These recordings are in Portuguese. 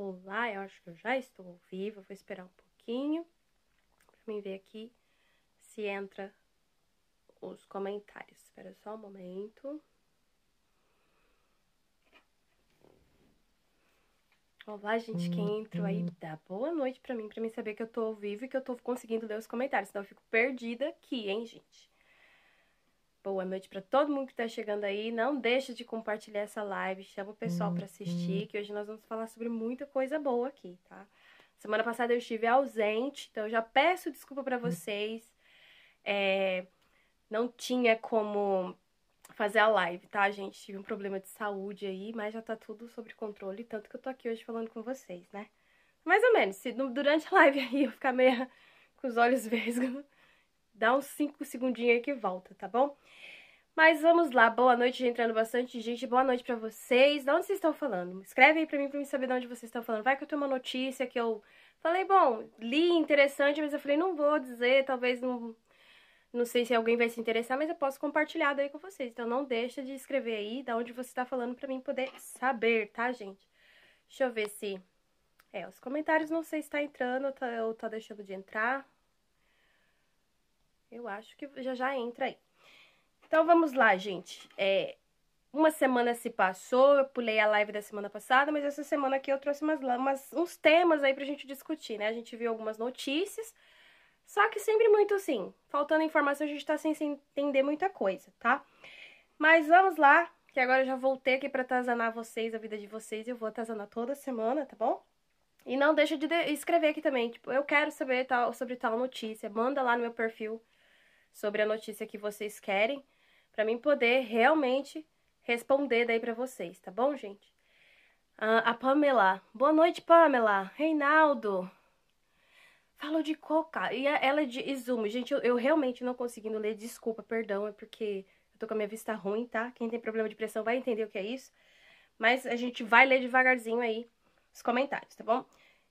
Olá, eu acho que eu já estou ao vivo, vou esperar um pouquinho para mim ver aqui se entra os comentários. Espera só um momento. Olá, gente, quem uhum. entrou aí, dá boa noite para mim, para mim saber que eu tô ao vivo e que eu tô conseguindo ler os comentários, senão eu fico perdida aqui, hein, gente boa noite para todo mundo que está chegando aí. Não deixa de compartilhar essa live, chama o pessoal para assistir, uhum. que hoje nós vamos falar sobre muita coisa boa aqui, tá? Semana passada eu estive ausente, então eu já peço desculpa para uhum. vocês. É, não tinha como fazer a live, tá, gente? Tive um problema de saúde aí, mas já tá tudo sob controle, tanto que eu tô aqui hoje falando com vocês, né? Mais ou menos, se durante a live aí eu ficar meio com os olhos vesgos, Dá uns 5 segundinhos que volta, tá bom? Mas vamos lá, boa noite, entrando bastante gente, boa noite pra vocês. De onde vocês estão falando? Escreve aí pra mim, pra mim saber de onde vocês estão falando. Vai que eu tenho uma notícia que eu falei, bom, li, interessante, mas eu falei, não vou dizer, talvez não... Não sei se alguém vai se interessar, mas eu posso compartilhar daí com vocês. Então não deixa de escrever aí de onde você tá falando pra mim poder saber, tá, gente? Deixa eu ver se... É, os comentários não sei se tá entrando ou tá, ou tá deixando de entrar. Eu acho que já já entra aí. Então vamos lá, gente. É, uma semana se passou, eu pulei a live da semana passada, mas essa semana aqui eu trouxe umas, umas, uns temas aí pra gente discutir, né? A gente viu algumas notícias, só que sempre muito assim, faltando informação, a gente tá sem, entender muita coisa, tá? Mas vamos lá, que agora eu já voltei aqui pra atazanar vocês, a vida de vocês, eu vou atazanar toda semana, tá bom? E não deixa de, de escrever aqui também, tipo, eu quero saber tal, sobre tal notícia, manda lá no meu perfil sobre a notícia que vocês querem, para mim poder realmente responder daí para vocês, tá bom, gente? Ah, a Pamela. Boa noite, Pamela. Reinaldo. Falou de coca. E ela é de Izumo. Gente, eu, eu realmente não conseguindo ler. Desculpa, perdão. É porque eu tô com a minha vista ruim, tá? Quem tem problema de pressão vai entender o que é isso. Mas a gente vai ler devagarzinho aí os comentários, tá bom?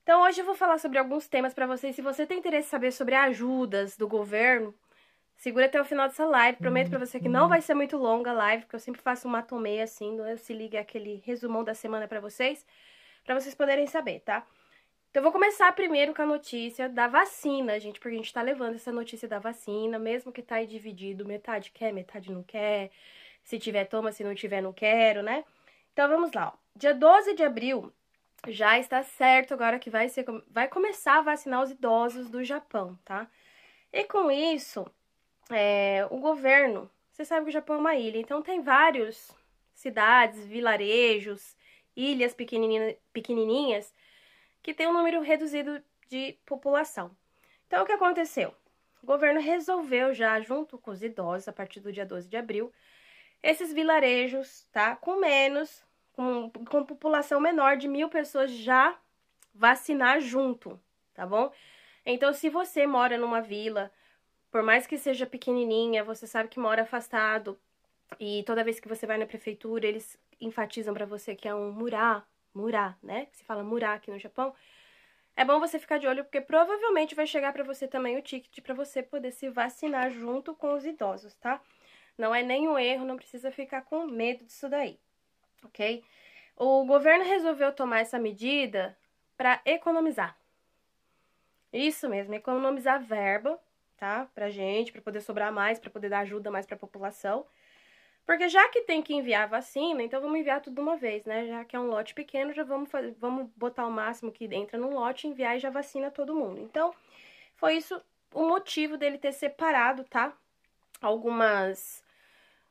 Então hoje eu vou falar sobre alguns temas para vocês. Se você tem interesse em saber sobre ajudas do governo, Segura até o final dessa live. Prometo para uhum. você que não vai ser muito longa a live, porque eu sempre faço um matomê assim, eu é? se liga é aquele resumão da semana para vocês, para vocês poderem saber, tá? Então, eu vou começar primeiro com a notícia da vacina, gente, porque a gente tá levando essa notícia da vacina, mesmo que tá aí dividido, metade quer, metade não quer, se tiver toma, se não tiver não quero, né? Então, vamos lá, ó. Dia 12 de abril já está certo agora que vai, ser, vai começar a vacinar os idosos do Japão, tá? E com isso, é, o governo. Você sabe que o Japão é uma ilha, então tem vários cidades, vilarejos, ilhas pequenininha, pequenininhas que tem um número reduzido de população. Então, o que aconteceu? O governo resolveu já, junto com os idosos, a partir do dia 12 de abril, esses vilarejos, tá? Com menos, com, com população menor de mil pessoas já vacinar junto, tá bom? Então, se você mora numa vila, por mais que seja pequenininha, você sabe que mora afastado e toda vez que você vai na prefeitura, eles enfatizam para você que é um murá, murá, né? Se fala murá aqui no Japão. É bom você ficar de olho porque provavelmente vai chegar para você também o ticket para você poder se vacinar junto com os idosos, tá? Não é nenhum erro, não precisa ficar com medo disso daí, ok? O governo resolveu tomar essa medida para economizar. Isso mesmo, economizar verba tá? Pra gente, para poder sobrar mais, para poder dar ajuda mais para a população. Porque já que tem que enviar vacina, então vamos enviar tudo de uma vez, né? Já que é um lote pequeno, já vamos, fazer, vamos botar o máximo que entra num lote, enviar e já vacina todo mundo. Então, foi isso o motivo dele ter separado, tá? Algumas.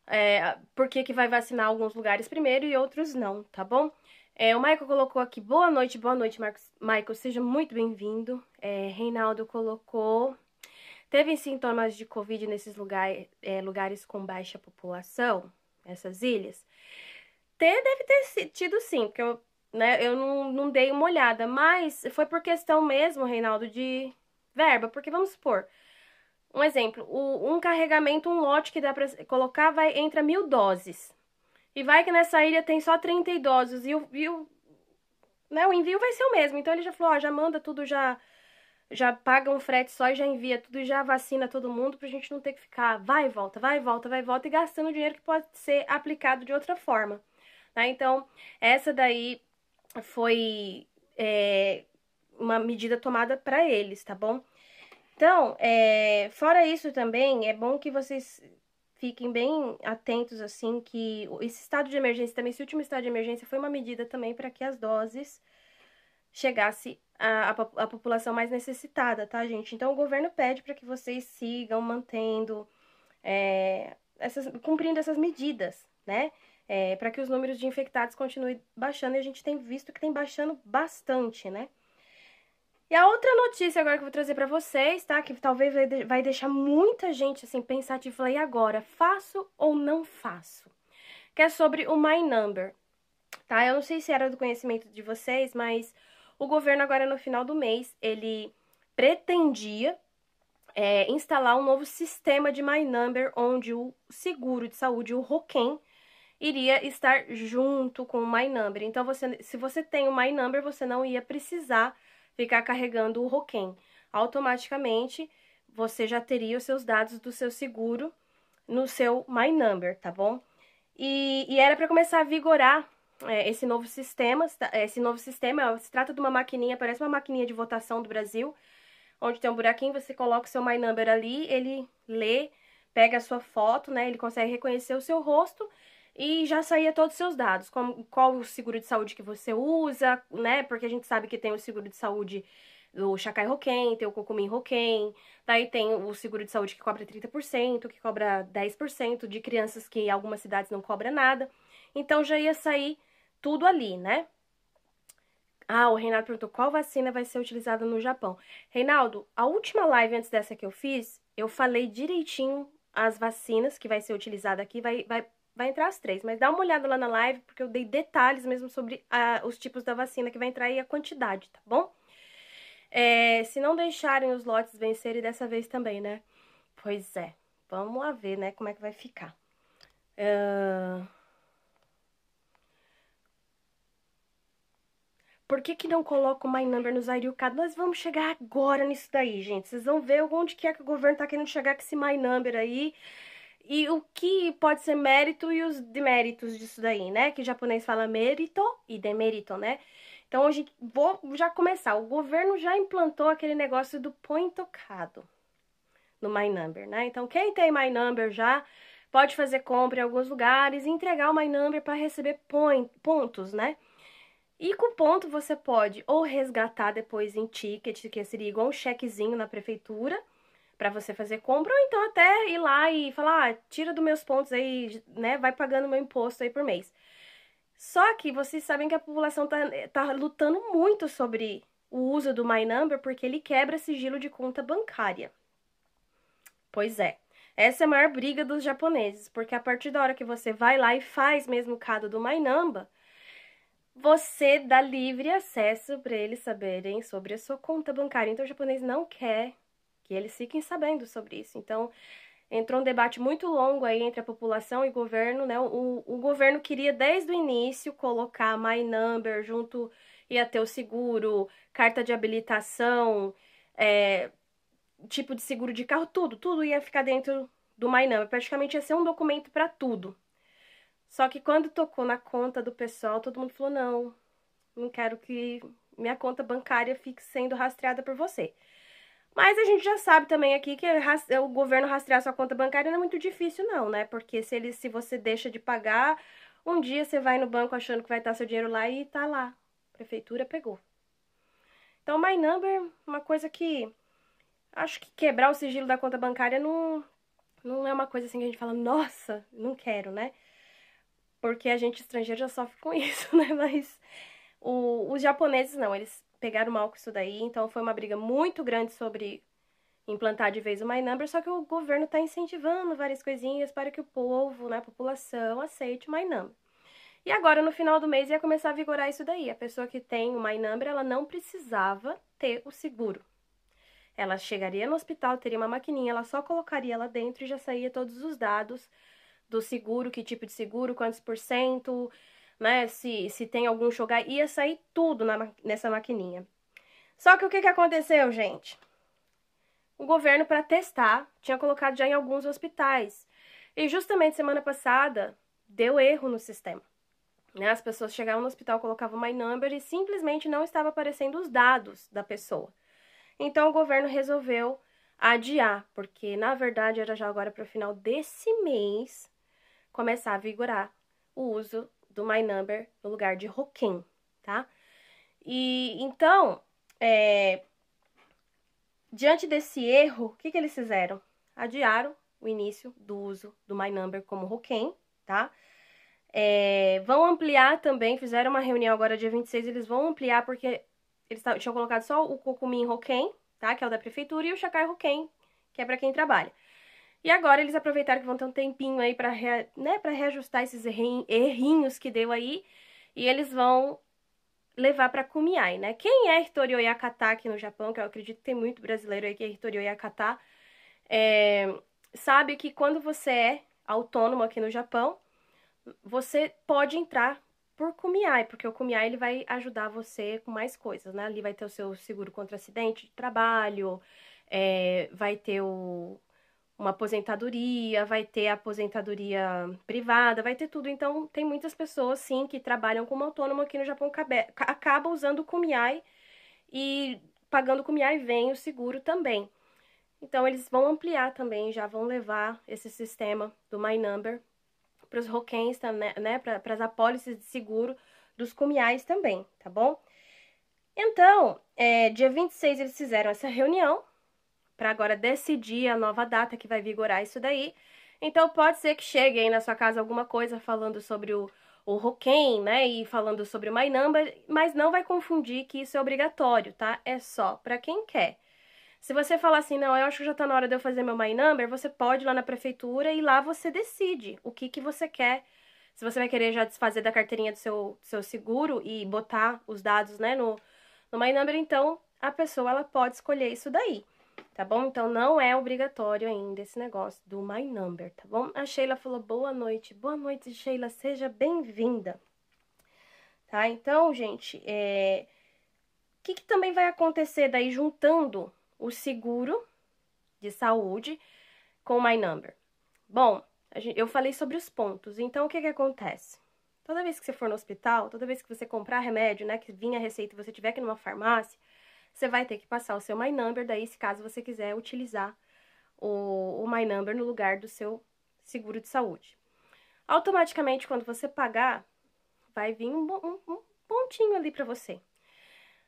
É, por que vai vacinar alguns lugares primeiro e outros não, tá bom? É, o Michael colocou aqui, boa noite, boa noite, Marcos. Michael, seja muito bem-vindo. É, Reinaldo colocou, teve sintomas de Covid nesses lugar, é, lugares com baixa população, essas ilhas? Ter, deve ter tido sim, porque eu, né, eu não, não dei uma olhada, mas foi por questão mesmo, Reinaldo, de verba, porque vamos supor, um exemplo, o, um carregamento, um lote que dá para colocar vai entra mil doses. E vai que nessa ilha tem só 30 idosos e o, e o, né, o envio vai ser o mesmo. Então ele já falou, ó, já manda tudo já já paga um frete só e já envia tudo, e já vacina todo mundo pra gente não ter que ficar vai e volta, vai e volta, vai e volta e gastando dinheiro que pode ser aplicado de outra forma. Né? Então, essa daí foi é, uma medida tomada para eles, tá bom? Então, é, fora isso também, é bom que vocês fiquem bem atentos, assim, que esse estado de emergência também, esse último estado de emergência foi uma medida também para que as doses chegasse à, à população mais necessitada, tá, gente? Então, o governo pede para que vocês sigam mantendo, é, essas, cumprindo essas medidas, né? É, para que os números de infectados continuem baixando, e a gente tem visto que tem baixando bastante, né? E a outra notícia agora que eu vou trazer para vocês, tá? Que talvez vai deixar muita gente assim pensativa falar, e agora, faço ou não faço? Que é sobre o My Number, tá? Eu não sei se era do conhecimento de vocês, mas o governo agora no final do mês, ele pretendia é, instalar um novo sistema de My Number, onde o seguro de saúde, o ROQUEM, iria estar junto com o My Number. Então, você, se você tem o My Number, você não ia precisar ficar carregando o ROQUEM. Automaticamente, você já teria os seus dados do seu seguro no seu My Number, tá bom? E, e era para começar a vigorar é, esse novo sistema. É, esse novo sistema se trata de uma maquininha, parece uma maquininha de votação do Brasil, onde tem um buraquinho, você coloca o seu My Number ali, ele lê, pega a sua foto, né? Ele consegue reconhecer o seu rosto e já saía todos os seus dados, como, qual o seguro de saúde que você usa, né? Porque a gente sabe que tem o seguro de saúde do Chacai Roquem, tem o Cocumim Roquem, daí tem o seguro de saúde que cobra 30%, que cobra 10%, de crianças que em algumas cidades não cobra nada. Então já ia sair tudo ali, né? Ah, o Reinaldo perguntou qual vacina vai ser utilizada no Japão. Reinaldo, a última live antes dessa que eu fiz, eu falei direitinho as vacinas que vai ser utilizada aqui, vai, vai, vai entrar as três, mas dá uma olhada lá na live, porque eu dei detalhes mesmo sobre os tipos da vacina que vai entrar e a quantidade, tá bom? É, se não deixarem os lotes vencerem dessa vez também, né? Pois é, vamos lá ver, né, como é que vai ficar. Uh... Por que, que não coloca o My Number no Zairiucado? Nós vamos chegar agora nisso daí, gente. Vocês vão ver onde que é que o governo tá querendo chegar com esse My Number aí. E o que pode ser mérito e os deméritos disso daí, né? Que o japonês fala mérito e demérito, né? Então, hoje vou já começar. O governo já implantou aquele negócio do point tocado no My Number, né? Então, quem tem My Number já pode fazer compra em alguns lugares e entregar o My Number para receber point, pontos, né? E com ponto você pode ou resgatar depois em ticket, que seria igual um chequezinho na prefeitura, para você fazer compra, ou então até ir lá e falar, ah, tira dos meus pontos aí, né, vai pagando meu imposto aí por mês. Só que vocês sabem que a população tá, tá lutando muito sobre o uso do My Number, porque ele quebra sigilo de conta bancária. Pois é. Essa é a maior briga dos japoneses, porque a partir da hora que você vai lá e faz mesmo o cado do My Number, você dá livre acesso para eles saberem sobre a sua conta bancária. Então, o japonês não quer que eles fiquem sabendo sobre isso. Então, entrou um debate muito longo aí entre a população e governo, né? O, o governo queria desde o início colocar My Number junto e até o seguro, carta de habilitação, é, tipo de seguro de carro, tudo, tudo ia ficar dentro do My Number. Praticamente ia ser um documento para tudo. Só que quando tocou na conta do pessoal, todo mundo falou: não, não quero que minha conta bancária fique sendo rastreada por você. Mas a gente já sabe também aqui que o governo rastrear sua conta bancária não é muito difícil, não, né? Porque se, ele, se você deixa de pagar, um dia você vai no banco achando que vai estar seu dinheiro lá e tá lá. A prefeitura pegou. Então, My Number, uma coisa que. Acho que quebrar o sigilo da conta bancária não, não é uma coisa assim que a gente fala, nossa, não quero, né? porque a gente estrangeiro já sofre com isso, né? Mas o, os japoneses não, eles pegaram mal com isso daí, então foi uma briga muito grande sobre implantar de vez o My Number, só que o governo está incentivando várias coisinhas para que o povo, né, a população, aceite o My Number. E agora, no final do mês, ia começar a vigorar isso daí. A pessoa que tem o My Number, ela não precisava ter o seguro. Ela chegaria no hospital, teria uma maquininha, ela só colocaria lá dentro e já saía todos os dados do seguro, que tipo de seguro, quantos por cento, né? Se, se tem algum jogar, ia sair tudo na, nessa maquininha. Só que o que, que aconteceu, gente? O governo, para testar, tinha colocado já em alguns hospitais. E justamente semana passada, deu erro no sistema. Né? As pessoas chegavam no hospital, colocavam My Number e simplesmente não estava aparecendo os dados da pessoa. Então o governo resolveu adiar, porque na verdade era já agora para o final desse mês começar a vigorar o uso do My Number no lugar de Roquem, tá? E então, é, diante desse erro, o que, que eles fizeram? Adiaram o início do uso do My Number como Roquem, tá? É, vão ampliar também, fizeram uma reunião agora dia 26, eles vão ampliar porque eles tinham colocado só o Cocumim Roquem, tá? Que é o da prefeitura, e o Chacai Roquem, que é para quem trabalha. E agora eles aproveitaram que vão ter um tempinho aí para rea... né, pra reajustar esses errinhos que deu aí. E eles vão levar para Kumiai, né? Quem é Hitorio Yakata aqui no Japão, que eu acredito que tem muito brasileiro aí que é Hitoriyo Yakata, é... sabe que quando você é autônomo aqui no Japão, você pode entrar por Kumiai, porque o Kumiai ele vai ajudar você com mais coisas, né? Ali vai ter o seu seguro contra acidente de trabalho, é... vai ter o uma aposentadoria, vai ter aposentadoria privada, vai ter tudo. Então, tem muitas pessoas, sim, que trabalham como autônomo aqui no Japão, cabe, acaba usando o Kumiai e pagando o Kumiai vem o seguro também. Então, eles vão ampliar também, já vão levar esse sistema do My Number para os roquens, né, né para as apólices de seguro dos Kumiais também, tá bom? Então, é, dia 26 eles fizeram essa reunião, para agora decidir a nova data que vai vigorar isso daí. Então pode ser que chegue aí na sua casa alguma coisa falando sobre o, o Roquem, né? E falando sobre o Mainamba, mas não vai confundir que isso é obrigatório, tá? É só para quem quer. Se você falar assim, não, eu acho que já tá na hora de eu fazer meu My Number, você pode ir lá na prefeitura e lá você decide o que, que você quer. Se você vai querer já desfazer da carteirinha do seu, seu seguro e botar os dados, né, no, no My Number, então a pessoa ela pode escolher isso daí tá bom? Então não é obrigatório ainda esse negócio do My Number, tá bom? A Sheila falou boa noite. Boa noite, Sheila, seja bem-vinda. Tá? Então, gente, é... o que, que também vai acontecer daí juntando o seguro de saúde com o My Number? Bom, gente... eu falei sobre os pontos, então o que, que acontece? Toda vez que você for no hospital, toda vez que você comprar remédio, né, que vinha a receita e você tiver aqui numa farmácia, você vai ter que passar o seu My Number, daí se caso você quiser utilizar o, o My Number no lugar do seu seguro de saúde. Automaticamente, quando você pagar, vai vir um, um, um pontinho ali para você.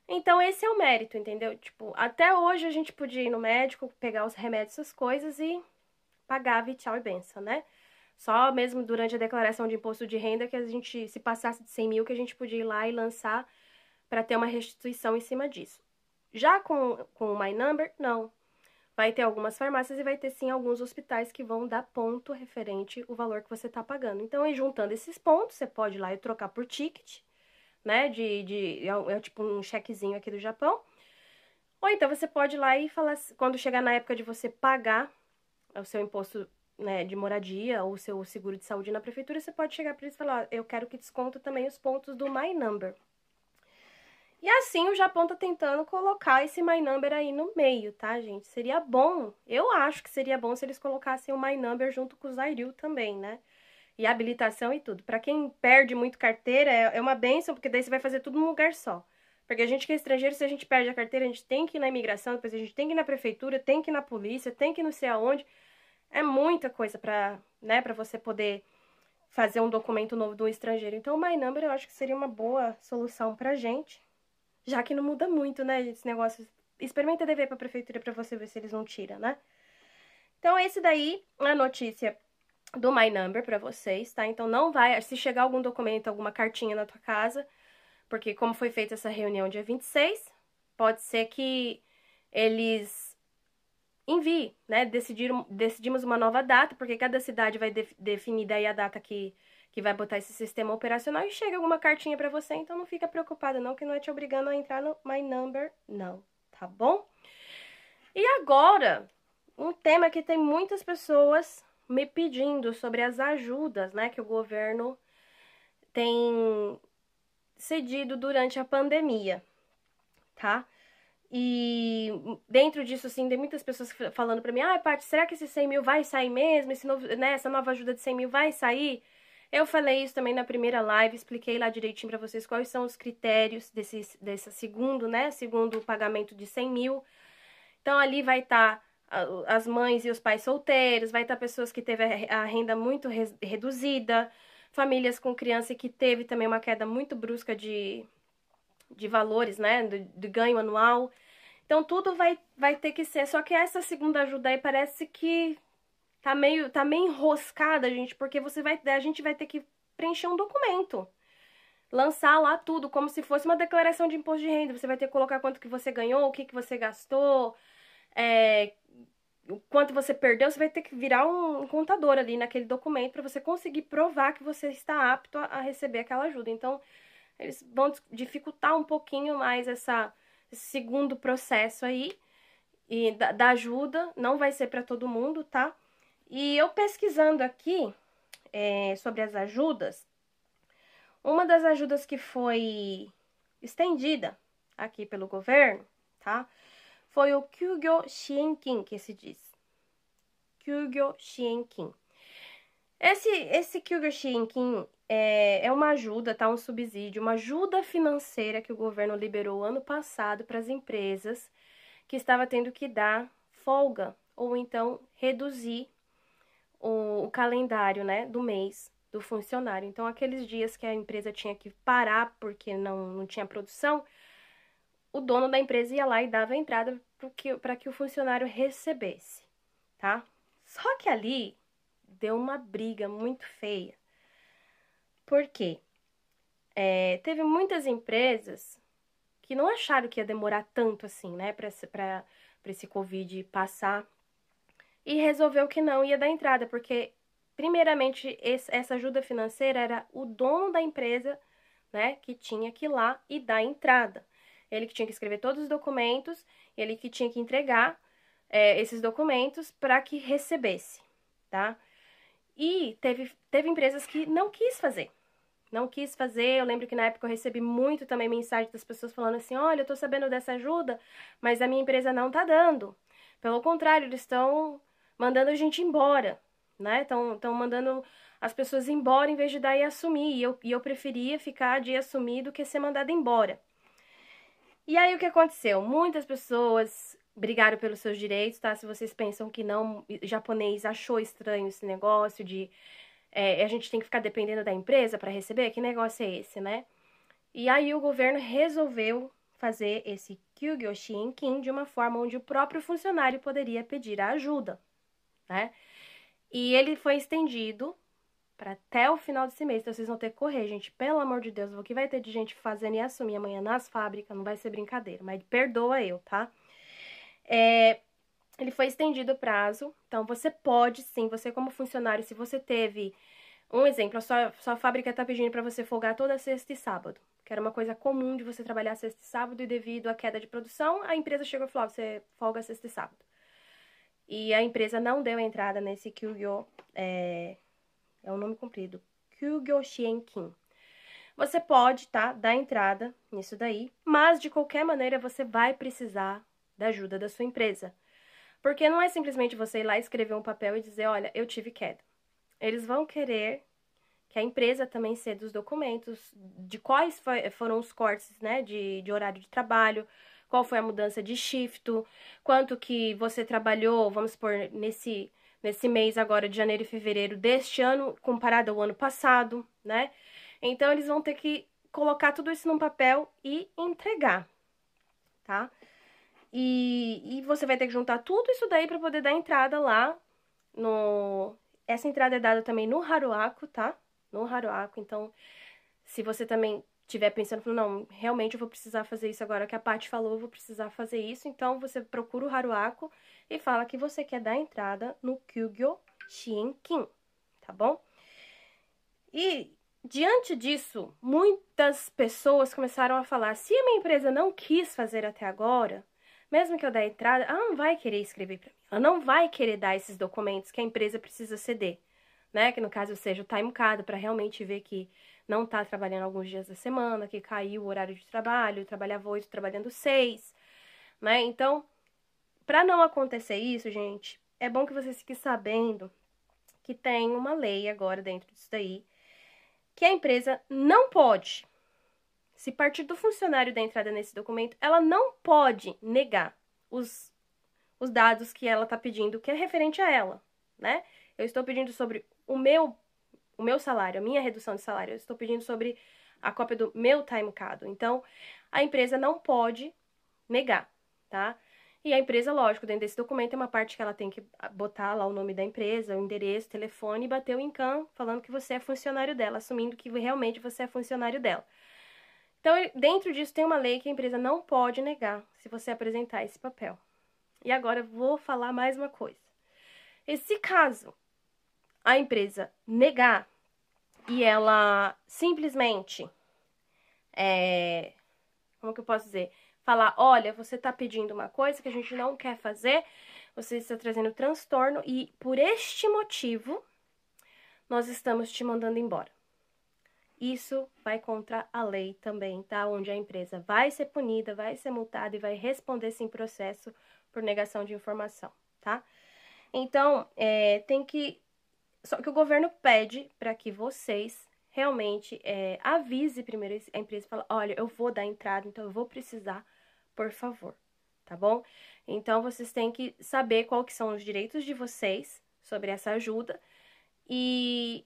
Então, esse é o mérito, entendeu? Tipo, até hoje a gente podia ir no médico, pegar os remédios, essas coisas e pagava e tchau e benção, né? Só mesmo durante a declaração de imposto de renda que a gente, se passasse de 100 mil, que a gente podia ir lá e lançar para ter uma restituição em cima disso. Já com, com o My Number, não. Vai ter algumas farmácias e vai ter sim alguns hospitais que vão dar ponto referente o valor que você está pagando. Então, e juntando esses pontos, você pode ir lá e trocar por ticket, né? De, de é, é tipo um chequezinho aqui do Japão. Ou então você pode ir lá e falar, quando chegar na época de você pagar o seu imposto né, de moradia ou o seu seguro de saúde na prefeitura, você pode chegar para eles e falar, ó, eu quero que desconta também os pontos do My Number. E assim o Japão tá tentando colocar esse My Number aí no meio, tá, gente? Seria bom, eu acho que seria bom se eles colocassem o My Number junto com o Zairil também, né? E habilitação e tudo. Para quem perde muito carteira, é, é uma benção, porque daí você vai fazer tudo num lugar só. Porque a gente que é estrangeiro, se a gente perde a carteira, a gente tem que ir na imigração, depois a gente tem que ir na prefeitura, tem que ir na polícia, tem que ir não sei aonde. É muita coisa pra, né, você poder fazer um documento novo do estrangeiro. Então o My Number eu acho que seria uma boa solução pra gente. Já que não muda muito, né, esse negócio. Experimenta dever pra prefeitura pra você ver se eles não tiram, né? Então, esse daí é a notícia do My Number pra vocês, tá? Então, não vai... Se chegar algum documento, alguma cartinha na tua casa, porque como foi feita essa reunião dia 26, pode ser que eles enviem, né? Decidiram, decidimos uma nova data, porque cada cidade vai de, definir daí a data que que vai botar esse sistema operacional e chega alguma cartinha para você, então não fica preocupada não, que não é te obrigando a entrar no My Number, não, tá bom? E agora, um tema que tem muitas pessoas me pedindo sobre as ajudas, né, que o governo tem cedido durante a pandemia, tá? E dentro disso, assim, tem muitas pessoas falando para mim, ah, Paty, será que esse 100 mil vai sair mesmo? Esse novo, né, essa nova ajuda de 100 mil vai sair? Eu falei isso também na primeira live, expliquei lá direitinho para vocês quais são os critérios desse, desse segundo, né? Segundo o pagamento de 100 mil. Então, ali vai estar tá as mães e os pais solteiros, vai estar tá pessoas que teve a renda muito re reduzida, famílias com criança que teve também uma queda muito brusca de, de valores, né? Do, do ganho anual. Então, tudo vai, vai ter que ser. Só que essa segunda ajuda aí parece que tá meio, tá meio enroscada, gente, porque você vai, a gente vai ter que preencher um documento. Lançar lá tudo, como se fosse uma declaração de imposto de renda. Você vai ter que colocar quanto que você ganhou, o que, que você gastou, é, o quanto você perdeu. Você vai ter que virar um contador ali naquele documento para você conseguir provar que você está apto a, a receber aquela ajuda. Então, eles vão dificultar um pouquinho mais essa, esse segundo processo aí e da, da ajuda. Não vai ser para todo mundo, tá? E eu pesquisando aqui é, sobre as ajudas, uma das ajudas que foi estendida aqui pelo governo, tá? Foi o Kyugyo Shinkin, que se diz. Kyugyo Shinkin. Esse, esse Kyugyo Shinkin é, é uma ajuda, tá? Um subsídio, uma ajuda financeira que o governo liberou ano passado para as empresas que estava tendo que dar folga ou então reduzir o, o calendário né, do mês do funcionário. Então, aqueles dias que a empresa tinha que parar porque não, não tinha produção, o dono da empresa ia lá e dava a entrada para que o funcionário recebesse, tá? Só que ali deu uma briga muito feia. Por quê? É, teve muitas empresas que não acharam que ia demorar tanto assim, né, para esse Covid passar e resolveu que não ia dar entrada, porque, primeiramente, esse, essa ajuda financeira era o dono da empresa, né, que tinha que ir lá e dar entrada. Ele que tinha que escrever todos os documentos, ele que tinha que entregar é, esses documentos para que recebesse, tá? E teve, teve empresas que não quis fazer. Não quis fazer. Eu lembro que na época eu recebi muito também mensagem das pessoas falando assim: olha, eu tô sabendo dessa ajuda, mas a minha empresa não tá dando. Pelo contrário, eles estão mandando a gente embora, né? Estão mandando as pessoas embora em vez de dar e assumir. E eu, e eu preferia ficar de assumir do que ser mandada embora. E aí o que aconteceu? Muitas pessoas brigaram pelos seus direitos, tá? Se vocês pensam que não, japonês achou estranho esse negócio de é, a gente tem que ficar dependendo da empresa para receber, que negócio é esse, né? E aí o governo resolveu fazer esse Kyugyo Shinkin de uma forma onde o próprio funcionário poderia pedir a ajuda né? E ele foi estendido para até o final desse mês. Então vocês vão ter que correr, gente. Pelo amor de Deus, o que vai ter de gente fazendo e assumir amanhã nas fábricas não vai ser brincadeira, mas perdoa eu, tá? É, ele foi estendido o prazo, então você pode sim, você como funcionário, se você teve. Um exemplo, a sua, sua fábrica está pedindo para você folgar toda sexta e sábado, que era uma coisa comum de você trabalhar sexta e sábado, e devido à queda de produção, a empresa chegou e falou: ah, você folga sexta e sábado. E a empresa não deu entrada nesse Kyugyo, é, é um nome comprido, Kyugyo Shienkin. Você pode, tá, dar entrada nisso daí, mas de qualquer maneira você vai precisar da ajuda da sua empresa. Porque não é simplesmente você ir lá escrever um papel e dizer, olha, eu tive queda. Eles vão querer que a empresa também ceda os documentos de quais foi, foram os cortes, né, de, de horário de trabalho, qual foi a mudança de shift, quanto que você trabalhou, vamos supor, nesse, nesse mês agora de janeiro e fevereiro deste ano, comparado ao ano passado, né? Então, eles vão ter que colocar tudo isso num papel e entregar, tá? E, e você vai ter que juntar tudo isso daí para poder dar entrada lá no... Essa entrada é dada também no Haruaku, tá? No Haruaku, então, se você também tiver pensando, não, realmente eu vou precisar fazer isso agora que a Paty falou, eu vou precisar fazer isso, então você procura o Haruako e fala que você quer dar entrada no Kyugyo Shinkin, tá bom? E diante disso, muitas pessoas começaram a falar, se a minha empresa não quis fazer até agora, mesmo que eu der entrada, ela não vai querer escrever para mim, ela não vai querer dar esses documentos que a empresa precisa ceder né? Que no caso seja o time card, para realmente ver que não está trabalhando alguns dias da semana, que caiu o horário de trabalho, trabalhava oito, trabalhando seis, né? Então, para não acontecer isso, gente, é bom que vocês fique sabendo que tem uma lei agora dentro disso daí, que a empresa não pode, se partir do funcionário da entrada nesse documento, ela não pode negar os, os dados que ela está pedindo, que é referente a ela, né? Eu estou pedindo sobre o meu, o meu salário, a minha redução de salário. Eu estou pedindo sobre a cópia do meu time card. Então, a empresa não pode negar, tá? E a empresa, lógico, dentro desse documento é uma parte que ela tem que botar lá o nome da empresa, o endereço, telefone e bater o encan falando que você é funcionário dela, assumindo que realmente você é funcionário dela. Então, dentro disso tem uma lei que a empresa não pode negar se você apresentar esse papel. E agora vou falar mais uma coisa. Esse caso a empresa negar e ela simplesmente, é, como que eu posso dizer, falar, olha, você está pedindo uma coisa que a gente não quer fazer, você está trazendo transtorno e por este motivo nós estamos te mandando embora. Isso vai contra a lei também, tá? Onde a empresa vai ser punida, vai ser multada e vai responder sem processo por negação de informação, tá? Então, é, tem que só que o governo pede para que vocês realmente é, avise primeiro a empresa e fala, olha, eu vou dar entrada, então eu vou precisar, por favor, tá bom? Então, vocês têm que saber quais são os direitos de vocês sobre essa ajuda e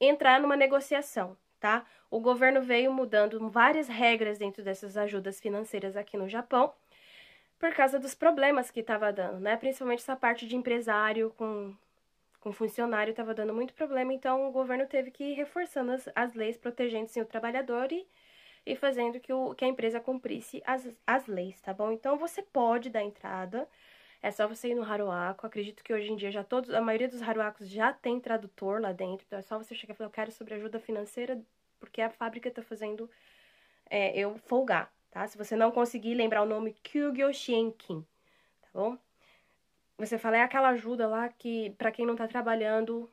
entrar numa negociação, tá? O governo veio mudando várias regras dentro dessas ajudas financeiras aqui no Japão, por causa dos problemas que estava dando, né? Principalmente essa parte de empresário com com funcionário estava dando muito problema, então o governo teve que ir reforçando as, as leis, protegendo sim, o trabalhador e, e fazendo que, o, que a empresa cumprisse as, as leis, tá bom? Então você pode dar entrada, é só você ir no Haruaco. Acredito que hoje em dia já todos, a maioria dos Haruacos já tem tradutor lá dentro, então é só você chegar e falar: eu quero sobre ajuda financeira, porque a fábrica está fazendo é, eu folgar, tá? Se você não conseguir lembrar o nome Kyugyo Shenkin, tá bom? Você fala, é aquela ajuda lá que, para quem não tá trabalhando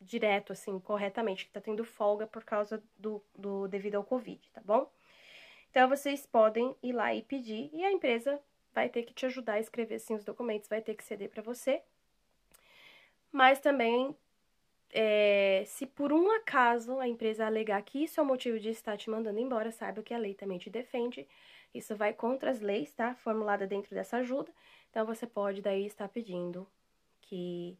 direto, assim, corretamente, que tá tendo folga por causa do, do devido ao Covid, tá bom? Então, vocês podem ir lá e pedir, e a empresa vai ter que te ajudar a escrever, sim, os documentos, vai ter que ceder para você. Mas também, é, se por um acaso a empresa alegar que isso é o motivo de estar te mandando embora, saiba que a lei também te defende isso vai contra as leis, tá? Formulada dentro dessa ajuda. Então, você pode daí estar pedindo que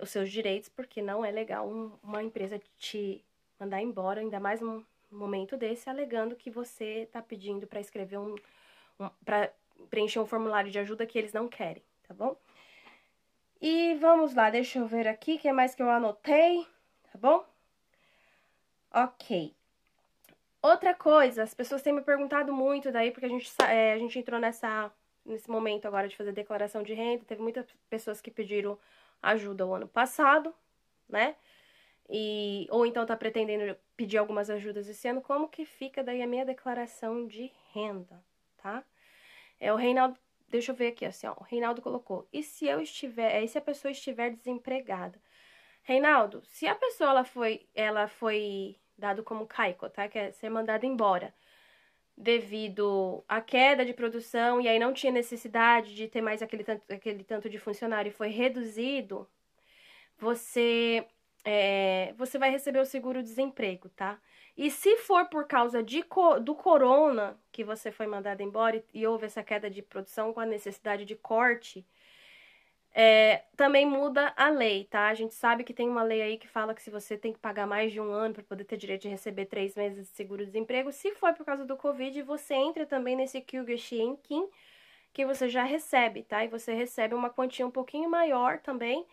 os seus direitos, porque não é legal uma empresa te mandar embora, ainda mais num momento desse, alegando que você está pedindo para escrever um, um para preencher um formulário de ajuda que eles não querem, tá bom? E vamos lá, deixa eu ver aqui o que mais que eu anotei, tá bom? Ok. Outra coisa, as pessoas têm me perguntado muito daí, porque a gente, é, a gente entrou nessa, nesse momento agora de fazer declaração de renda. Teve muitas pessoas que pediram ajuda o ano passado, né? E, ou então tá pretendendo pedir algumas ajudas esse ano. Como que fica daí a minha declaração de renda, tá? É, o Reinaldo, deixa eu ver aqui, assim, ó, o Reinaldo colocou, e se eu estiver, eh, e se a pessoa estiver desempregada? Reinaldo, se a pessoa ela foi, ela foi dado como caico tá? Que é ser mandado embora devido à queda de produção e aí não tinha necessidade de ter mais aquele tanto, aquele tanto de funcionário e foi reduzido, você é, você vai receber o seguro-desemprego, tá? E se for por causa de, do corona que você foi mandado embora e, e houve essa queda de produção com a necessidade de corte, é, também muda a lei, tá? A gente sabe que tem uma lei aí que fala que se você tem que pagar mais de um ano para poder ter direito de receber três meses de seguro-desemprego, se for por causa do Covid, você entra também nesse Kyugeshin que você já recebe, tá? E você recebe uma quantia um pouquinho maior também,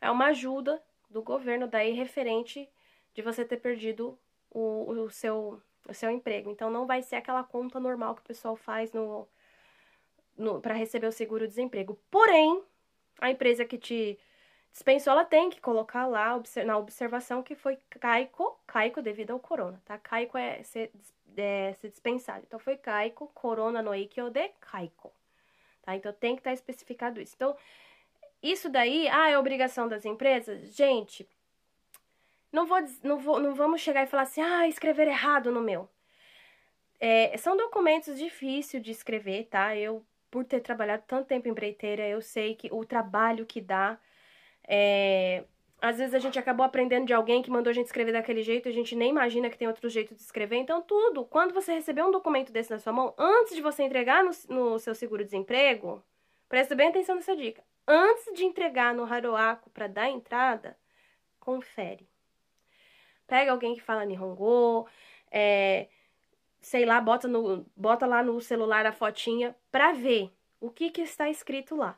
é uma ajuda do governo daí referente de você ter perdido o, o, seu, o seu emprego. Então, não vai ser aquela conta normal que o pessoal faz no, no para receber o seguro-desemprego. Porém, a empresa que te dispensou, ela tem que colocar lá na observação que foi caico, caico devido ao corona, tá? Caico é ser, é, ser dispensado. Então, foi caico, corona no eikyo de caico, tá? Então, tem que estar tá especificado isso. Então, isso daí, ah, é obrigação das empresas? Gente, não, vou, não, vou, não vamos chegar e falar assim, ah, escrever errado no meu. É, são documentos difíceis de escrever, tá? Eu por ter trabalhado tanto tempo em empreiteira, eu sei que o trabalho que dá. É... Às vezes a gente acabou aprendendo de alguém que mandou a gente escrever daquele jeito, a gente nem imagina que tem outro jeito de escrever. Então, tudo. Quando você receber um documento desse na sua mão, antes de você entregar no, no seu seguro-desemprego, presta bem atenção nessa dica. Antes de entregar no Haroaco para dar entrada, confere. Pega alguém que fala Nihongo, é, sei lá, bota, no, bota lá no celular a fotinha para ver o que, que está escrito lá,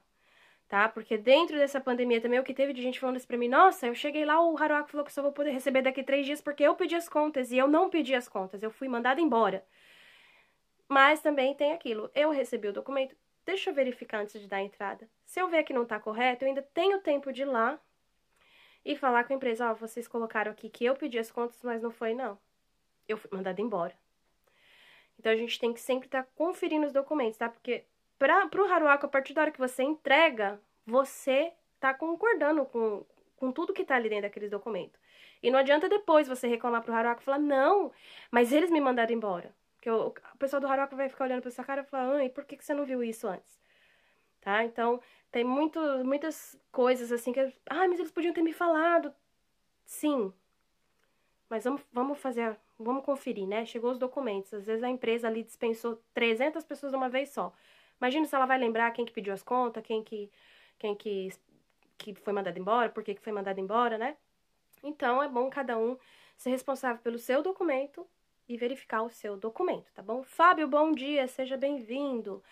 tá? Porque dentro dessa pandemia também, o que teve de gente falando isso pra mim, nossa, eu cheguei lá, o haruaki falou que só vou poder receber daqui três dias porque eu pedi as contas e eu não pedi as contas, eu fui mandada embora. Mas também tem aquilo, eu recebi o documento, deixa eu verificar antes de dar a entrada. Se eu ver que não tá correto, eu ainda tenho tempo de ir lá e falar com a empresa, ó, oh, vocês colocaram aqui que eu pedi as contas, mas não foi não. Eu fui mandada embora. Então a gente tem que sempre estar tá conferindo os documentos, tá? Porque para o Haruaco, a partir da hora que você entrega, você tá concordando com, com tudo que tá ali dentro daqueles documentos. E não adianta depois você reclamar pro Haruaco e falar, não, mas eles me mandaram embora. Porque o, o pessoal do Haruaco vai ficar olhando pra sua cara e falar, ah, e por que, que você não viu isso antes? Tá? Então, tem muito, muitas coisas assim que, ah, mas eles podiam ter me falado. Sim. Mas vamos, vamos fazer vamos conferir, né? Chegou os documentos. Às vezes a empresa ali dispensou 300 pessoas de uma vez só. Imagina se ela vai lembrar quem que pediu as contas, quem que quem que, que foi mandado embora, por que que foi mandado embora, né? Então é bom cada um ser responsável pelo seu documento e verificar o seu documento, tá bom? Fábio, bom dia, seja bem-vindo.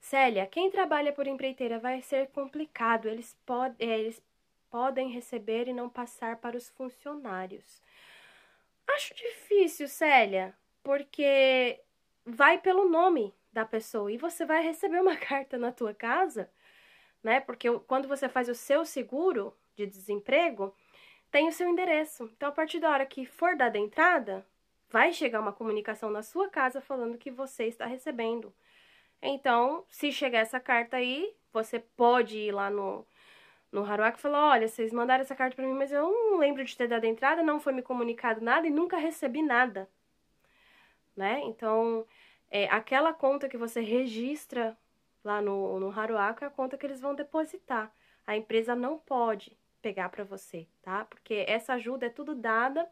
Célia, quem trabalha por empreiteira vai ser complicado. Eles, pod é, eles podem receber e não passar para os funcionários. Acho difícil, Célia, porque vai pelo nome da pessoa e você vai receber uma carta na tua casa, né? Porque quando você faz o seu seguro de desemprego, tem o seu endereço. Então, a partir da hora que for dada a entrada, vai chegar uma comunicação na sua casa falando que você está recebendo. Então, se chegar essa carta aí, você pode ir lá no, no Haruaki falou: Olha, vocês mandaram essa carta para mim, mas eu não lembro de ter dado entrada, não foi me comunicado nada e nunca recebi nada. Né? Então, é, aquela conta que você registra lá no, no Haruaki é a conta que eles vão depositar. A empresa não pode pegar para você, tá? Porque essa ajuda é tudo dada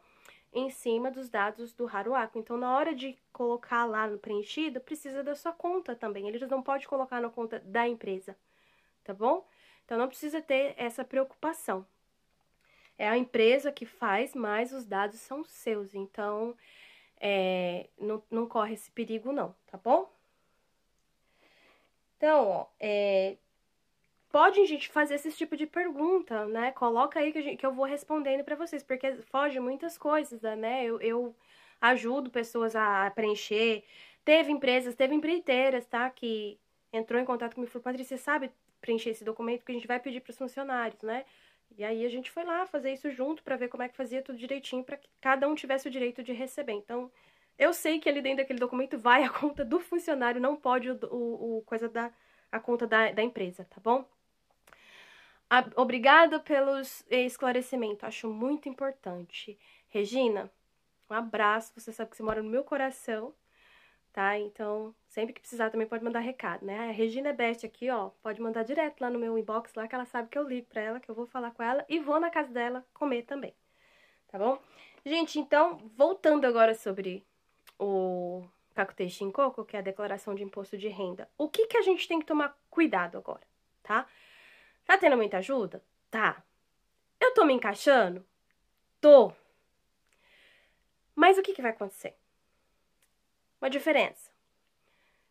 em cima dos dados do Haruaco. Então, na hora de colocar lá no preenchido, precisa da sua conta também. Eles não podem colocar na conta da empresa, tá bom? Então, não precisa ter essa preocupação. É a empresa que faz, mas os dados são seus. Então, é, não, não corre esse perigo, não, tá bom? Então, ó, é, pode gente fazer esse tipo de pergunta, né? Coloca aí que, gente, que eu vou respondendo para vocês, porque foge muitas coisas, né? Eu, eu ajudo pessoas a preencher. Teve empresas, teve empreiteiras, tá? Que entrou em contato comigo e falou, Patrícia, sabe, preencher esse documento que a gente vai pedir para os funcionários, né? E aí a gente foi lá fazer isso junto para ver como é que fazia tudo direitinho para que cada um tivesse o direito de receber. Então, eu sei que ali dentro daquele documento vai a conta do funcionário, não pode o, o, o coisa da a conta da, da empresa, tá bom? obrigada pelos esclarecimentos, acho muito importante. Regina, um abraço, você sabe que você mora no meu coração tá? Então, sempre que precisar também pode mandar recado, né? A Regina Best aqui, ó, pode mandar direto lá no meu inbox, lá que ela sabe que eu ligo pra ela, que eu vou falar com ela e vou na casa dela comer também, tá bom? Gente, então, voltando agora sobre o Kakutei coco, que é a declaração de imposto de renda, o que que a gente tem que tomar cuidado agora, tá? Tá tendo muita ajuda? Tá. Eu tô me encaixando? Tô. Mas o que que vai acontecer? uma diferença.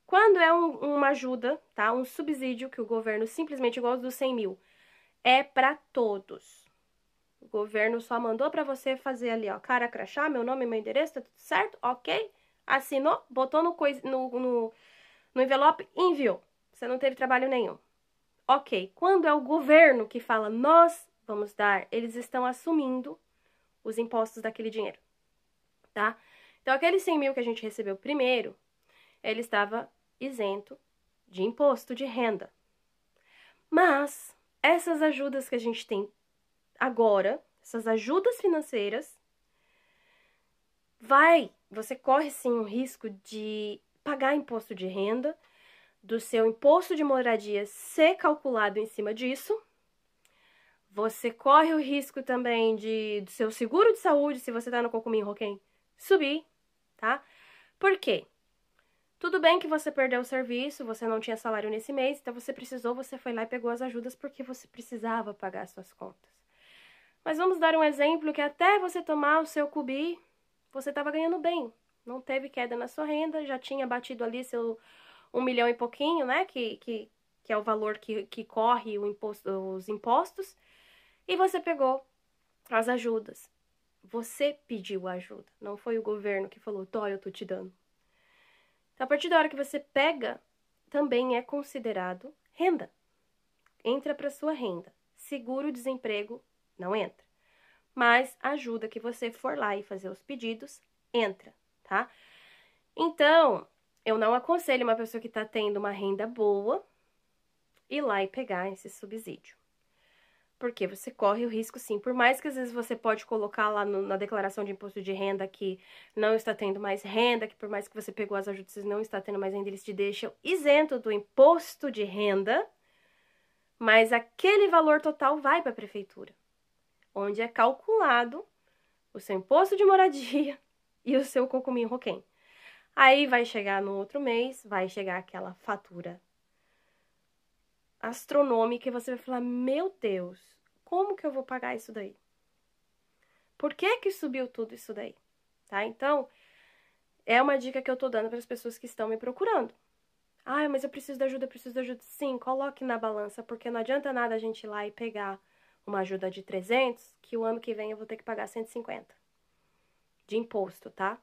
Quando é um, uma ajuda, tá? Um subsídio que o governo simplesmente igual dos 100 mil, é para todos. O governo só mandou para você fazer ali, ó, cara crachá, meu nome, meu endereço, tá tudo certo? Ok? Assinou, botou no, cois, no, no, no envelope, enviou. Você não teve trabalho nenhum. Ok, quando é o governo que fala nós vamos dar, eles estão assumindo os impostos daquele dinheiro, tá? Então, aqueles 100 mil que a gente recebeu primeiro, ele estava isento de imposto de renda. Mas essas ajudas que a gente tem agora, essas ajudas financeiras, vai, você corre sim o risco de pagar imposto de renda, do seu imposto de moradia ser calculado em cima disso. Você corre o risco também de do seu seguro de saúde, se você está no Cocumim Roquem, subir tá? Por quê? Tudo bem que você perdeu o serviço, você não tinha salário nesse mês, então você precisou, você foi lá e pegou as ajudas porque você precisava pagar suas contas. Mas vamos dar um exemplo que até você tomar o seu cubi, você estava ganhando bem. Não teve queda na sua renda, já tinha batido ali seu um milhão e pouquinho, né? Que, que, que é o valor que, que corre imposto, os impostos. E você pegou as ajudas. Você pediu ajuda, não foi o governo que falou, tô eu tô te dando. Então, a partir da hora que você pega, também é considerado renda. Entra para sua renda. Seguro-desemprego não entra. Mas ajuda que você for lá e fazer os pedidos, entra, tá? Então, eu não aconselho uma pessoa que está tendo uma renda boa ir lá e pegar esse subsídio porque você corre o risco sim. Por mais que às vezes você pode colocar lá no, na declaração de imposto de renda que não está tendo mais renda, que por mais que você pegou as ajudas, você não está tendo mais renda, eles te deixam isento do imposto de renda, mas aquele valor total vai para a prefeitura, onde é calculado o seu imposto de moradia e o seu cocuminho roquém. Aí vai chegar no outro mês, vai chegar aquela fatura astronômica e você vai falar: Meu Deus, como que eu vou pagar isso daí? Por que que subiu tudo isso daí? Tá? Então, é uma dica que eu tô dando para as pessoas que estão me procurando. Ah, mas eu preciso de ajuda, eu preciso de ajuda. Sim, coloque na balança, porque não adianta nada a gente ir lá e pegar uma ajuda de 300, que o ano que vem eu vou ter que pagar 150 de imposto, tá?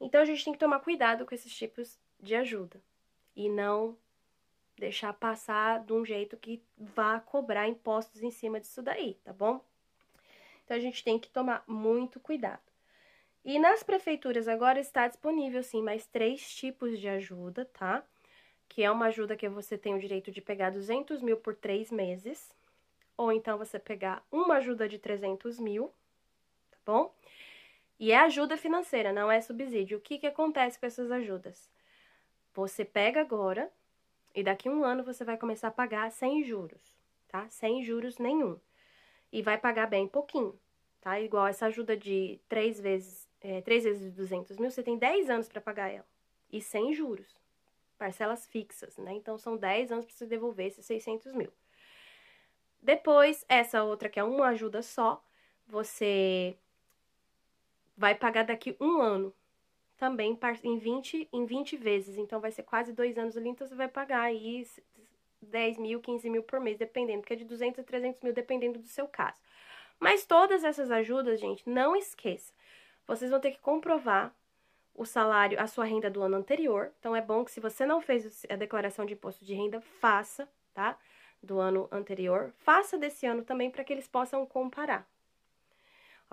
Então a gente tem que tomar cuidado com esses tipos de ajuda e não deixar passar de um jeito que vá cobrar impostos em cima disso daí, tá bom? Então a gente tem que tomar muito cuidado. E nas prefeituras agora está disponível sim mais três tipos de ajuda, tá? Que é uma ajuda que você tem o direito de pegar 200 mil por três meses, ou então você pegar uma ajuda de 300 mil, tá bom? E é ajuda financeira, não é subsídio. O que, que acontece com essas ajudas? Você pega agora, e daqui um ano você vai começar a pagar sem juros, tá? Sem juros nenhum. E vai pagar bem pouquinho, tá? Igual essa ajuda de três vezes, é, 3 vezes 200 mil, você tem 10 anos para pagar ela. E sem juros. Parcelas fixas, né? Então, são 10 anos para você devolver esses 600 mil. Depois, essa outra que é uma ajuda só, você vai pagar daqui um ano, também em 20, em 20 vezes. Então, vai ser quase dois anos ali, então você vai pagar aí 10 mil, 15 mil por mês, dependendo, porque é de 200 a 300 mil, dependendo do seu caso. Mas todas essas ajudas, gente, não esqueça. Vocês vão ter que comprovar o salário, a sua renda do ano anterior. Então, é bom que se você não fez a declaração de imposto de renda, faça, tá? Do ano anterior. Faça desse ano também para que eles possam comparar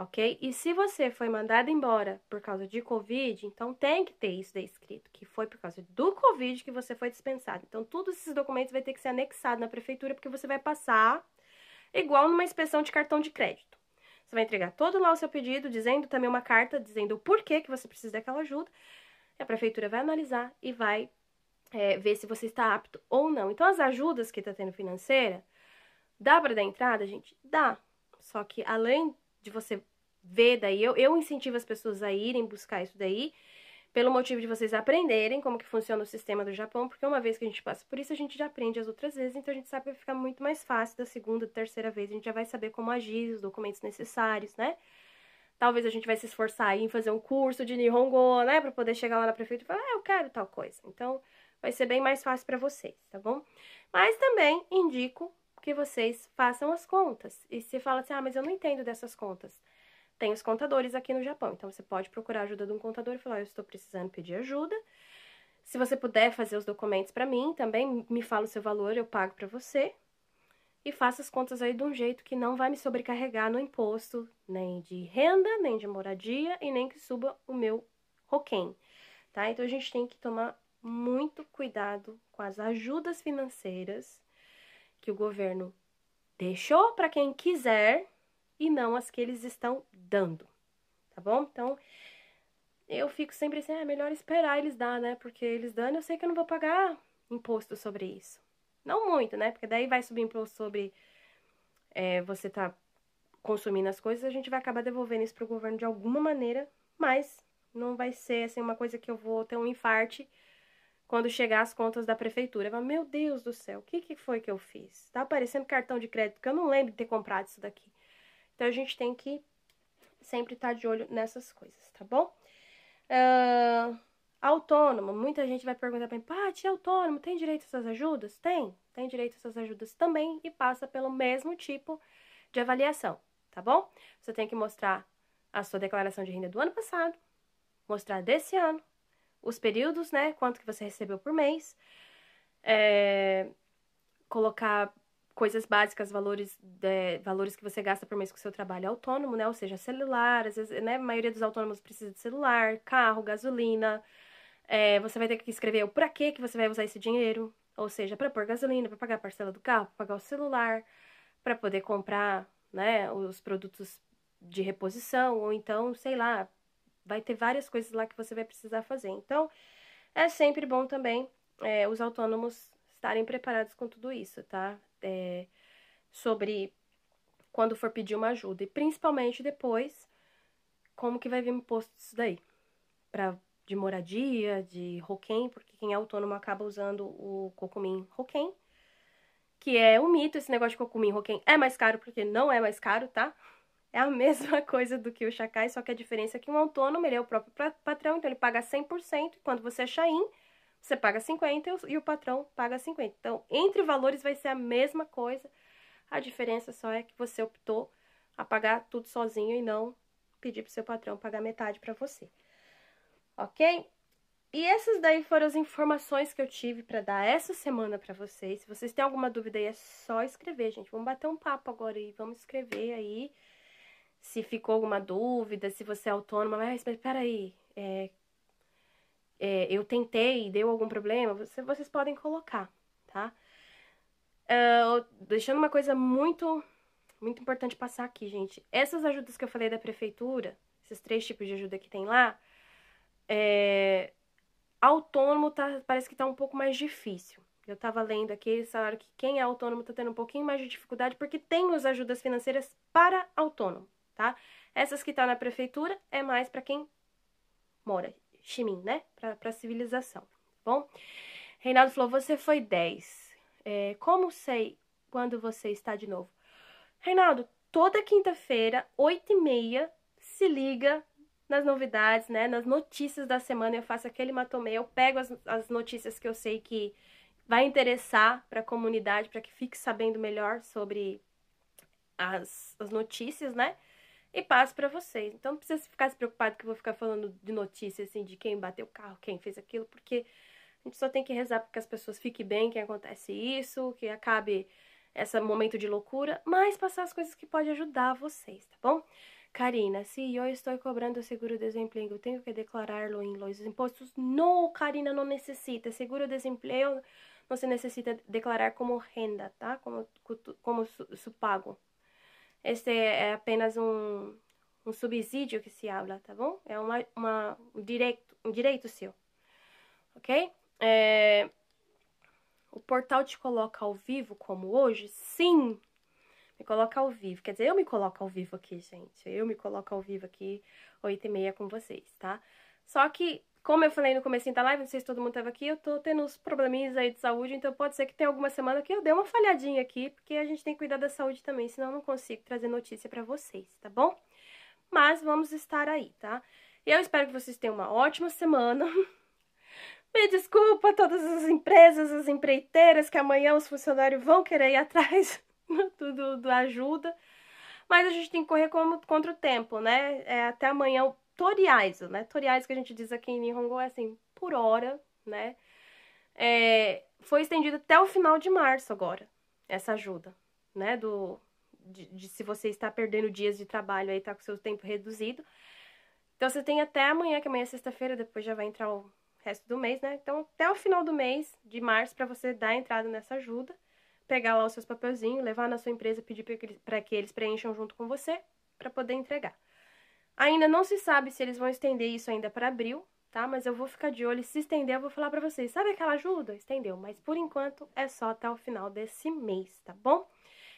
ok? E se você foi mandado embora por causa de Covid, então tem que ter isso daí escrito, que foi por causa do Covid que você foi dispensado. Então, todos esses documentos vai ter que ser anexado na prefeitura, porque você vai passar igual numa inspeção de cartão de crédito. Você vai entregar todo lá o seu pedido, dizendo também uma carta, dizendo o porquê que você precisa daquela ajuda. A prefeitura vai analisar e vai é, ver se você está apto ou não. Então, as ajudas que está tendo financeira, dá para dar entrada, gente? Dá. Só que além de você ver daí. Eu, eu incentivo as pessoas a irem buscar isso daí, pelo motivo de vocês aprenderem como que funciona o sistema do Japão, porque uma vez que a gente passa por isso, a gente já aprende as outras vezes, então a gente sabe que vai ficar muito mais fácil da segunda, terceira vez, a gente já vai saber como agir, os documentos necessários, né? Talvez a gente vai se esforçar aí em fazer um curso de Nihongo, né, para poder chegar lá na prefeitura e falar, ah, eu quero tal coisa. Então, vai ser bem mais fácil para vocês, tá bom? Mas também indico que vocês façam as contas. E se fala assim, ah, mas eu não entendo dessas contas. Tem os contadores aqui no Japão, então você pode procurar a ajuda de um contador e falar, eu estou precisando pedir ajuda. Se você puder fazer os documentos para mim também, me fala o seu valor, eu pago para você. E faça as contas aí de um jeito que não vai me sobrecarregar no imposto, nem de renda, nem de moradia e nem que suba o meu roquém, tá? Então a gente tem que tomar muito cuidado com as ajudas financeiras que o governo deixou para quem quiser e não as que eles estão dando, tá bom? Então, eu fico sempre assim, ah, é melhor esperar eles dar, né? Porque eles dando, eu sei que eu não vou pagar imposto sobre isso. Não muito, né? Porque daí vai subir imposto sobre é, você tá consumindo as coisas, a gente vai acabar devolvendo isso pro governo de alguma maneira, mas não vai ser, assim, uma coisa que eu vou ter um infarte quando chegar as contas da prefeitura. falo, meu Deus do céu, o que, que foi que eu fiz? Tá aparecendo cartão de crédito, que eu não lembro de ter comprado isso daqui. Então, a gente tem que sempre estar tá de olho nessas coisas, tá bom? Uh, autônomo, muita gente vai perguntar para mim, Paty, é autônomo, tem direito a essas ajudas? Tem, tem direito a essas ajudas também e passa pelo mesmo tipo de avaliação, tá bom? Você tem que mostrar a sua declaração de renda do ano passado, mostrar desse ano os períodos, né? Quanto que você recebeu por mês. É, colocar coisas básicas, valores, é, valores que você gasta por mês com seu trabalho autônomo, né? Ou seja, celular, às vezes, né? A maioria dos autônomos precisa de celular, carro, gasolina. É, você vai ter que escrever o pra que que você vai usar esse dinheiro. Ou seja, para pôr gasolina, para pagar a parcela do carro, para pagar o celular, para poder comprar, né, os produtos de reposição, ou então, sei lá, vai ter várias coisas lá que você vai precisar fazer. Então, é sempre bom também é, os autônomos estarem preparados com tudo isso, tá? É, sobre quando for pedir uma ajuda e principalmente depois como que vai vir imposto isso daí, para de moradia, de roquém porque quem é autônomo acaba usando o cocumim roquém que é um mito esse negócio de cocumim roquém É mais caro porque não é mais caro, tá? É a mesma coisa do que o chacai, só que a diferença é que um autônomo, ele é o próprio patrão, então ele paga 100%, quando você é chain, você paga 50% e o patrão paga 50%. Então, entre valores vai ser a mesma coisa, a diferença só é que você optou a pagar tudo sozinho e não pedir pro seu patrão pagar metade para você. Ok? E essas daí foram as informações que eu tive para dar essa semana para vocês. Se vocês têm alguma dúvida aí, é só escrever, gente. Vamos bater um papo agora e vamos escrever aí se ficou alguma dúvida, se você é autônoma, mas peraí, é, é, eu tentei, deu algum problema, você, vocês podem colocar, tá? Uh, deixando uma coisa muito, muito importante passar aqui, gente. Essas ajudas que eu falei da prefeitura, esses três tipos de ajuda que tem lá, é, autônomo tá, parece que tá um pouco mais difícil. Eu tava lendo aqui, falaram que quem é autônomo tá tendo um pouquinho mais de dificuldade, porque tem as ajudas financeiras para autônomo tá? Essas que tá na prefeitura é mais para quem mora, Ximin, né? para pra civilização, tá bom? Reinaldo falou, você foi 10. É, como sei quando você está de novo? Reinaldo, toda quinta-feira, 8 e meia, se liga nas novidades, né? Nas notícias da semana, eu faço aquele matomê, eu pego as, as notícias que eu sei que vai interessar para a comunidade, para que fique sabendo melhor sobre as, as notícias, né? e passo para vocês. Então não precisa ficar se preocupado que eu vou ficar falando de notícias assim de quem bateu o carro, quem fez aquilo, porque a gente só tem que rezar para que as pessoas fiquem bem, que acontece isso, que acabe esse momento de loucura, mas passar as coisas que pode ajudar vocês, tá bom? Karina, se eu estou cobrando seguro-desemprego, tenho que declará-lo em los impostos? Não, Karina, não necessita. Seguro-desemprego você necessita declarar como renda, tá? Como, como su, su pago. Este é apenas um, um subsídio que se habla, tá bom? É uma, uma, um, direito, um direito seu, ok? É, o portal te coloca ao vivo como hoje? Sim, me coloca ao vivo. Quer dizer, eu me coloco ao vivo aqui, gente. Eu me coloco ao vivo aqui, 8 e meia com vocês, tá? Só que como eu falei no começo da live, não sei se todo mundo estava aqui, eu tô tendo uns probleminhas aí de saúde, então pode ser que tenha alguma semana que eu dê uma falhadinha aqui, porque a gente tem que cuidar da saúde também, senão eu não consigo trazer notícia para vocês, tá bom? Mas vamos estar aí, tá? Eu espero que vocês tenham uma ótima semana. Me desculpa todas as empresas, as empreiteiras, que amanhã os funcionários vão querer ir atrás do, do, ajuda. Mas a gente tem que correr contra o tempo, né? É, até amanhã toriais, né? Toriais que a gente diz aqui em Nihongo é assim, por hora, né? É, foi estendido até o final de março agora, essa ajuda, né? Do, de, de, se você está perdendo dias de trabalho aí, tá com seu tempo reduzido. Então você tem até amanhã, que amanhã é sexta-feira, depois já vai entrar o resto do mês, né? Então até o final do mês de março para você dar entrada nessa ajuda, pegar lá os seus papelzinhos, levar na sua empresa, pedir para que eles preencham junto com você para poder entregar. Ainda não se sabe se eles vão estender isso ainda para abril, tá? Mas eu vou ficar de olho e se estender eu vou falar para vocês. Sabe aquela ajuda? Estendeu, mas por enquanto é só até o final desse mês, tá bom?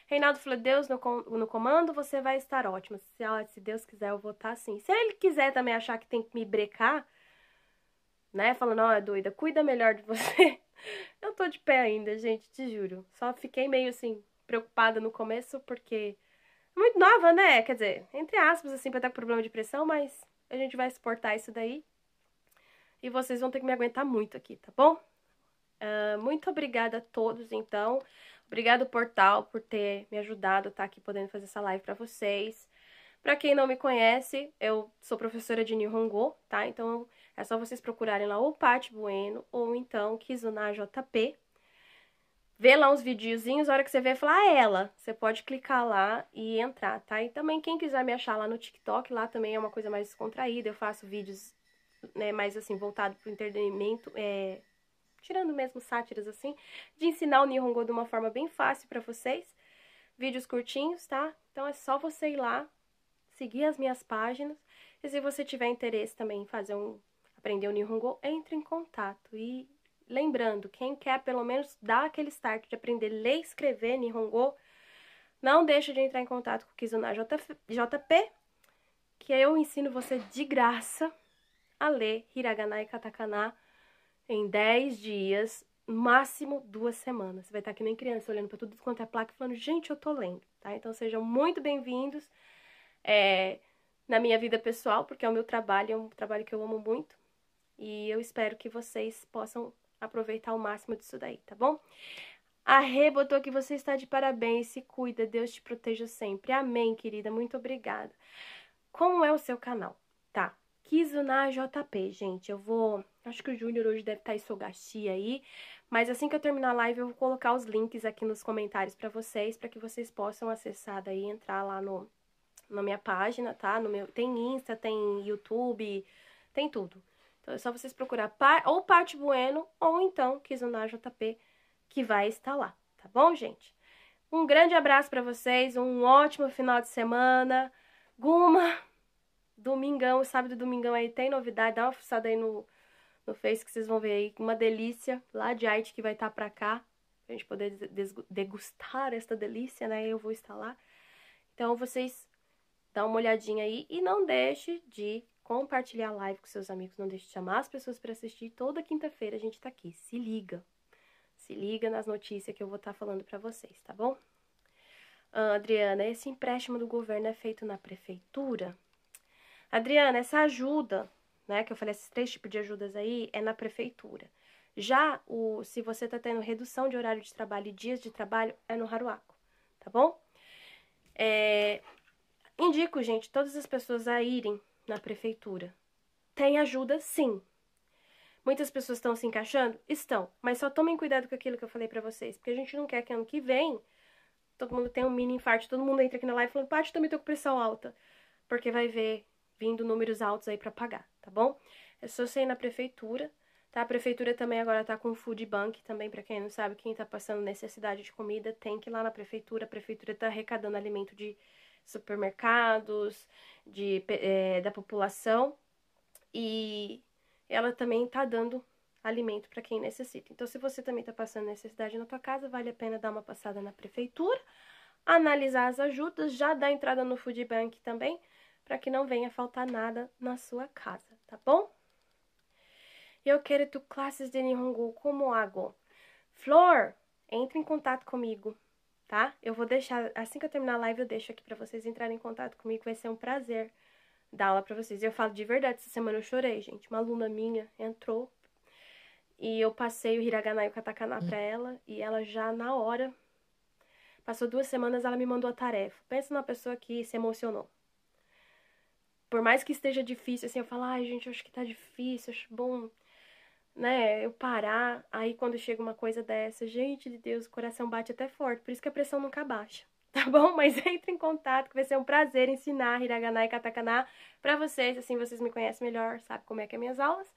Reinaldo falou, Deus no, com no comando, você vai estar ótima. Se, ah, se Deus quiser, eu vou estar assim. sim. Se ele quiser também achar que tem que me brecar, né? Falando, não, é doida, cuida melhor de você. eu tô de pé ainda, gente, te juro. Só fiquei meio assim, preocupada no começo, porque muito nova, né? Quer dizer, entre aspas, assim, pra estar tá com problema de pressão, mas a gente vai suportar isso daí. E vocês vão ter que me aguentar muito aqui, tá bom? Uh, muito obrigada a todos, então. Obrigada, Portal, por ter me ajudado a estar tá aqui podendo fazer essa live pra vocês. Pra quem não me conhece, eu sou professora de Nihongo, tá? Então é só vocês procurarem lá ou Paty Bueno ou então Kizuna JP vê lá uns videozinhos, a hora que você vê, é fala, ah, é ela. Você pode clicar lá e entrar, tá? E também quem quiser me achar lá no TikTok, lá também é uma coisa mais descontraída, eu faço vídeos, né, mais assim, voltado pro entretenimento, é... Tirando mesmo sátiras, assim, de ensinar o Nihongo de uma forma bem fácil para vocês. Vídeos curtinhos, tá? Então é só você ir lá, seguir as minhas páginas. E se você tiver interesse também em fazer um... Aprender o Nihongo, entre em contato. E Lembrando, quem quer pelo menos dar aquele start de aprender a ler e escrever Nihongo, não deixa de entrar em contato com o Kizuna JP, que eu ensino você de graça a ler Hiragana e Katakana em 10 dias, máximo duas semanas. Você vai estar que nem criança olhando para tudo quanto é placa e falando, gente, eu tô lendo, tá? Então sejam muito bem-vindos é, na minha vida pessoal, porque é o meu trabalho, é um trabalho que eu amo muito. E eu espero que vocês possam aproveitar o máximo disso daí, tá bom? Arrebotou que você está de parabéns, se cuida, Deus te proteja sempre. Amém, querida, muito obrigada. Como é o seu canal? Tá, Kizuna JP, gente, eu vou... Acho que o Júnior hoje deve estar em Sogaxia aí, mas assim que eu terminar a live eu vou colocar os links aqui nos comentários para vocês, para que vocês possam acessar daí, entrar lá no, na minha página, tá? No meu, tem Insta, tem YouTube, tem tudo. Então é só vocês procurar ou Paty Bueno ou então Kizuna JP que vai estar lá, tá bom, gente? Um grande abraço para vocês, um ótimo final de semana. Guma, domingão, sábado e domingão aí tem novidade, dá uma fuçada aí no, no Face que vocês vão ver aí, uma delícia lá de Haiti que vai estar tá pra cá, pra gente poder degustar esta delícia, né? Eu vou estar lá. Então vocês dão uma olhadinha aí e não deixe de compartilhar a live com seus amigos, não deixe de chamar as pessoas para assistir. Toda quinta-feira a gente tá aqui. Se liga. Se liga nas notícias que eu vou estar tá falando para vocês, tá bom? Ah, Adriana, esse empréstimo do governo é feito na prefeitura? Adriana, essa ajuda, né, que eu falei, esses três tipos de ajudas aí, é na prefeitura. Já o, se você tá tendo redução de horário de trabalho e dias de trabalho, é no Haruaco, tá bom? É, indico, gente, todas as pessoas a irem na prefeitura. Tem ajuda, sim. Muitas pessoas estão se encaixando? Estão, mas só tomem cuidado com aquilo que eu falei para vocês, porque a gente não quer que ano que vem todo mundo tenha um mini infarto, todo mundo entra aqui na live falando, Paty, também tô com pressão alta, porque vai ver vindo números altos aí para pagar, tá bom? É só você ir na prefeitura, tá? A prefeitura também agora tá com o food bank também, para quem não sabe, quem tá passando necessidade de comida, tem que ir lá na prefeitura, a prefeitura tá arrecadando alimento de supermercados, de, é, da população. E ela também está dando alimento para quem necessita. Então, se você também está passando necessidade na tua casa, vale a pena dar uma passada na prefeitura, analisar as ajudas, já dar entrada no food bank também, para que não venha faltar nada na sua casa, tá bom? Eu quero tu classes de Nihongo como água Flor, entre em contato comigo tá? Eu vou deixar, assim que eu terminar a live, eu deixo aqui para vocês entrarem em contato comigo, vai ser um prazer dar aula para vocês. E eu falo de verdade, essa semana eu chorei, gente. Uma aluna minha entrou e eu passei o hiragana e o katakana para hum. ela e ela já na hora Passou duas semanas, ela me mandou a tarefa. Pensa numa pessoa que se emocionou. Por mais que esteja difícil, assim, eu falo, ai, gente, acho que tá difícil, acho bom né? Eu parar, aí quando chega uma coisa dessa, gente de Deus, o coração bate até forte, por isso que a pressão nunca baixa, tá bom? Mas entre em contato, que vai ser um prazer ensinar hiragana e katakana para vocês, assim vocês me conhecem melhor, sabe como é que é minhas aulas.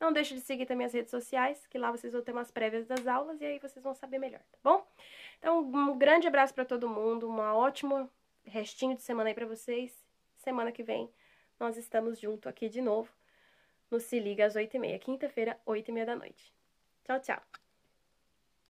Não deixe de seguir também as redes sociais, que lá vocês vão ter umas prévias das aulas e aí vocês vão saber melhor, tá bom? Então, um grande abraço para todo mundo, uma ótimo restinho de semana aí para vocês. Semana que vem nós estamos junto aqui de novo no Se Liga às 8h30, quinta-feira, 8h30 da noite. Tchau, tchau!